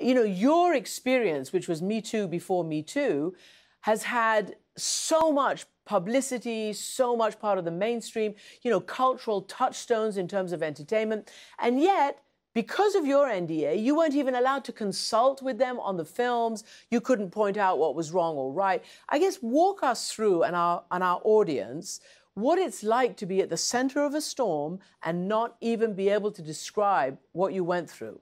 you know, your experience, which was Me Too before Me Too, has had so much publicity, so much part of the mainstream, you know, cultural touchstones in terms of entertainment. And yet, because of your NDA, you weren't even allowed to consult with them on the films. You couldn't point out what was wrong or right. I guess walk us through and our and our audience what it's like to be at the center of a storm and not even be able to describe what you went through.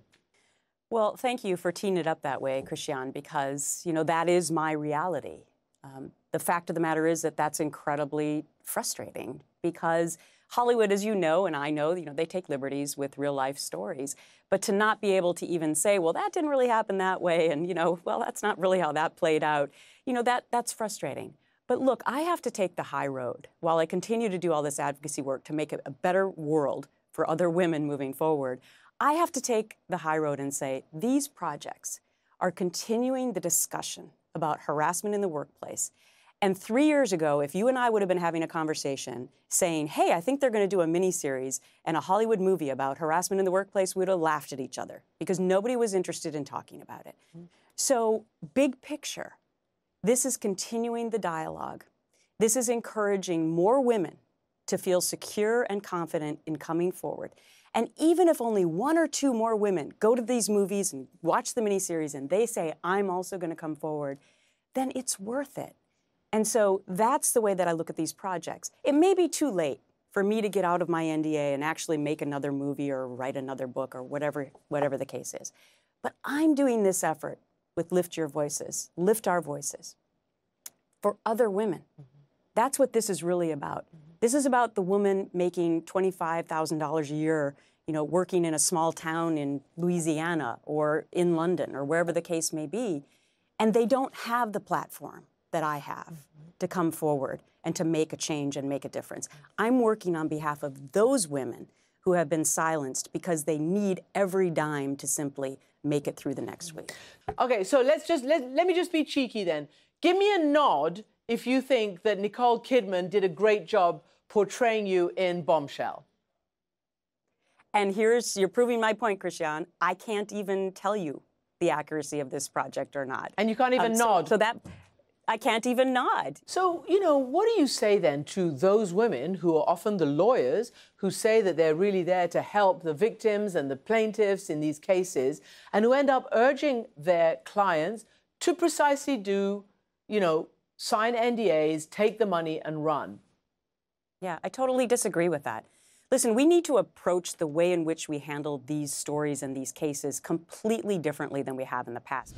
Well, thank you for teeing it up that way, Christian, because you know that is my reality. Um, the fact of the matter is that that's incredibly frustrating because Hollywood, as you know, and I know, you know, they take liberties with real life stories. But to not be able to even say, well, that didn't really happen that way, and you know, well, that's not really how that played out. You know, that that's frustrating. But look, I have to take the high road while I continue to do all this advocacy work to make a better world for other women moving forward. I have to take the high road and say these projects are continuing the discussion about harassment in the workplace. And three years ago, if you and I would have been having a conversation saying, hey, I think they're going to do a miniseries and a Hollywood movie about harassment in the workplace, we would have laughed at each other because nobody was interested in talking about it. Mm-hmm. So, big picture, this is continuing the dialogue. This is encouraging more women to feel secure and confident in coming forward. And even if only one or two more women go to these movies and watch the miniseries and they say, I'm also going to come forward, then it's worth it. And so that's the way that I look at these projects. It may be too late for me to get out of my NDA and actually make another movie or write another book or whatever, whatever the case is. But I'm doing this effort with Lift Your Voices, Lift Our Voices, for other women. Mm -hmm. That's what this is really about. Mm -hmm this is about the woman making $25,000 a year, you know, working in a small town in Louisiana or in London or wherever the case may be. And they don't have the platform that I have mm -hmm. to come forward and to make a change and make a difference. I'm working on behalf of those women who have been silenced because they need every dime to simply make it through the next mm-hmm. week. Okay, so let's just let, let me just be cheeky then. Give me a nod if you think that Nicole Kidman did a great job portraying you in Bombshell. And here's, you're proving my point, Christian. I can't even tell you the accuracy of this project or not. And you can't even um, nod. So, so that, I can't even nod. So, you know, what do you say then to those women who are often the lawyers who say that they're really there to help the victims and the plaintiffs in these cases and who end up urging their clients to precisely do, you know, sign NDAs, take the money, and run. Yeah, I totally disagree with that. Listen, we need to approach the way in which we handle these stories and these cases completely differently than we have in the past.